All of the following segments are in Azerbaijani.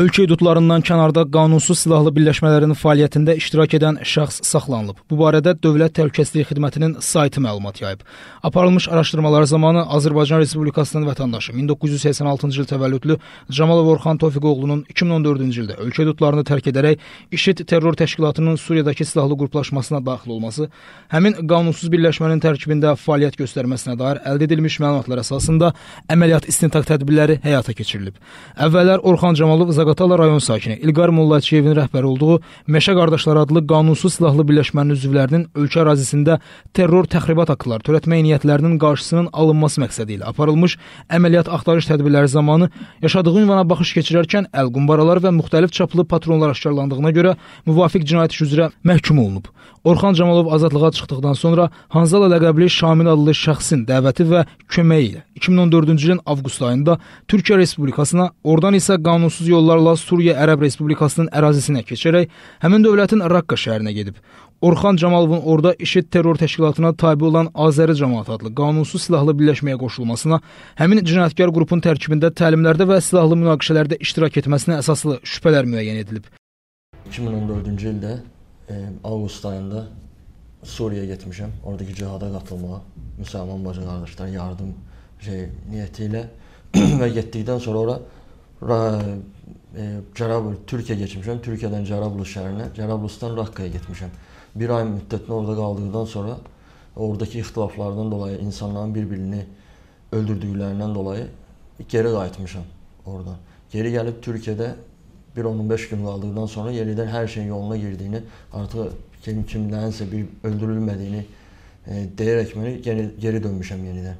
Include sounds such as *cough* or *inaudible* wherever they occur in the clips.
Ölkə hüdudlarından kənarda qanunsuz silahlı birləşmələrin fəaliyyətində iştirak edən şəxs saxlanılıb. Bu barədə Dövlət Təhlükəsizlik Xidmətinin saytı məlumat yayıb. Aparılmış araşdırmalar zamanı Azərbaycan Respublikasının vətəndaşı 1986-cı il təvəllüdlü Camalov Orxan Tofiqoğlunun 2014-cü ildə ölkə hüdudlarını tərk edərək IŞİD terror təşkilatının Suriyadakı silahlı qruplaşmasına daxil olması, həmin qanunsuz birləşmənin tərkibində fəaliyyət göstərməsinə dair əldə edilmiş məlumatlar əsasında əməliyyat istintaq tədbirləri həyata keçirilib. Əvvəllər Orxan Camalov Zaqatala Zaqatala rayon sakini İlqar Mullayçiyevin rəhbər olduğu Meşə qardaşları adlı qanunsuz silahlı birləşmənin üzvlərinin ölkə ərazisində terror təxribat aktları törətmək niyyətlərinin qarşısının alınması məqsədi ilə aparılmış əməliyyat axtarış tədbirləri zamanı yaşadığı ünvana baxış keçirərkən əl qumbaraları və müxtəlif çaplı patronlar aşkarlandığına görə müvafiq cinayət işi üzrə məhkum olunub. Orxan Camalov azadlığa çıxdıqdan sonra Hanzala ləqəbli Şamil adlı şəxsin dəvəti və köməyi ilə 2014-cü ilin avqust ayında Türkiyə Respublikasına, oradan isə qanunsuz yolla yollarla Suriya Ərəb Respublikasının ərazisinə keçərək həmin dövlətin Raqqa şəhərinə gedib. Orxan Camalovun orada IŞİD terror təşkilatına tabe olan Azəri Cəmaət adlı qanunsuz silahlı birləşməyə qoşulmasına, həmin cinayətkar qrupun tərkibində təlimlərdə və silahlı münaqişələrdə iştirak etməsinə əsaslı şübhələr müəyyən edilib. 2014-cü ildə e, avqust ayında Suriyaya getmişəm. Oradakı cihada qatılmağa, müsəlman bacı qardaşlar yardım şey niyyəti ilə *clears throat* və getdikdən sonra ora E, Cərabul, Türkiyə keçmişəm. Türkiyədən Cərablus şəhərinə, Cərablusdan Rakkaya getmişəm. Bir ay müddətinə orada qaldıqdan sonra oradakı ixtilaflardan dolayı insanların bir-birini öldürdüklərindən dolayı geri qayıtmışam oradan. Geri gəlib Türkiyədə bir 15 gün qaldıqdan sonra yenidən hər şeyin yoluna girdiyini, artıq kim kimlərinsə bir öldürülmədiyini e, deyərək məni geri, geri dönmüşəm yenidən.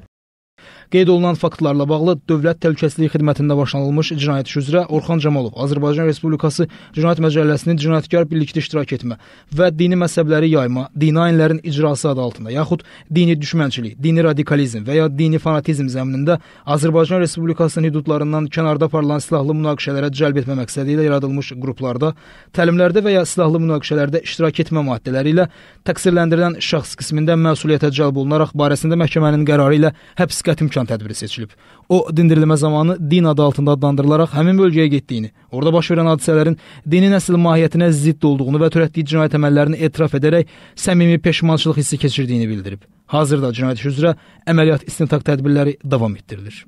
Qeyd olunan faktlarla bağlı Dövlət Təhlükəsizlik Xidmətində başlanılmış cinayət işi üzrə Orxan Camalov Azərbaycan Respublikası Cinayət Məcəlləsinin cinayətkar birlikdə iştirak etmə və dini məzhəbləri yayma, dini ayinlərin icrası adı altında yaxud dini düşmənçilik, dini radikalizm və ya dini fanatizm zəminində Azərbaycan Respublikasının hüdudlarından kənarda aparılan silahlı münaqişələrə cəlb etmə məqsədi ilə yaradılmış qruplarda, təlimlərdə və ya silahlı münaqişələrdə iştirak etmə maddələri ilə təqsirləndirilən şəxs qismində məsuliyyətə cəlb olunaraq barəsində məhkəmənin qərarı ilə həbs qətimkan imkan tədbiri seçilib. O, dindirilmə zamanı din adı altında adlandırılaraq həmin bölgəyə getdiyini, orada baş verən hadisələrin dinin əsl mahiyyətinə zidd olduğunu və törətdiyi cinayət əməllərini etiraf edərək səmimi peşmançılıq hissi keçirdiyini bildirib. Hazırda cinayət üzrə əməliyyat istintaq tədbirləri davam etdirilir.